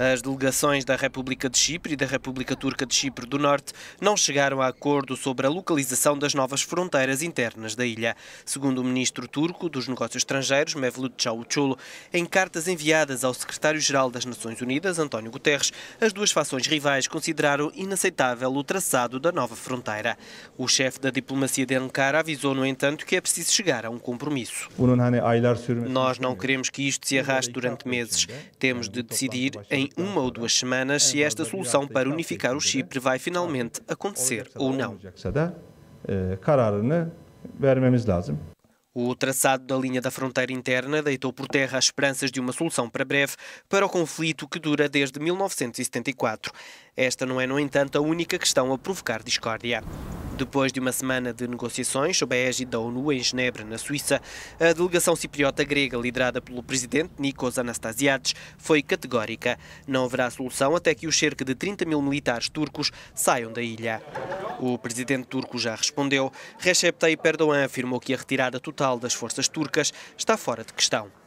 As delegações da República de Chipre e da República Turca de Chipre do Norte não chegaram a acordo sobre a localização das novas fronteiras internas da ilha. Segundo o ministro turco dos Negócios Estrangeiros, Mevlut Çavuşoğlu, em cartas enviadas ao secretário-geral das Nações Unidas, António Guterres, as duas fações rivais consideraram inaceitável o traçado da nova fronteira. O chefe da diplomacia de Ankara avisou, no entanto, que é preciso chegar a um compromisso. Nós não queremos que isto se arraste durante meses. Temos de decidir em uma ou duas semanas se esta solução para unificar o Chipre vai finalmente acontecer ou não. É eh, o traçado da linha da fronteira interna deitou por terra as esperanças de uma solução para breve para o conflito que dura desde 1974. Esta não é, no entanto, a única questão a provocar discórdia. Depois de uma semana de negociações sob a égide da ONU em Genebra, na Suíça, a delegação cipriota grega, liderada pelo presidente Nikos Anastasiades, foi categórica. Não haverá solução até que os cerca de 30 mil militares turcos saiam da ilha. O presidente turco já respondeu. Recep Tayyip Erdogan afirmou que a retirada total das forças turcas está fora de questão.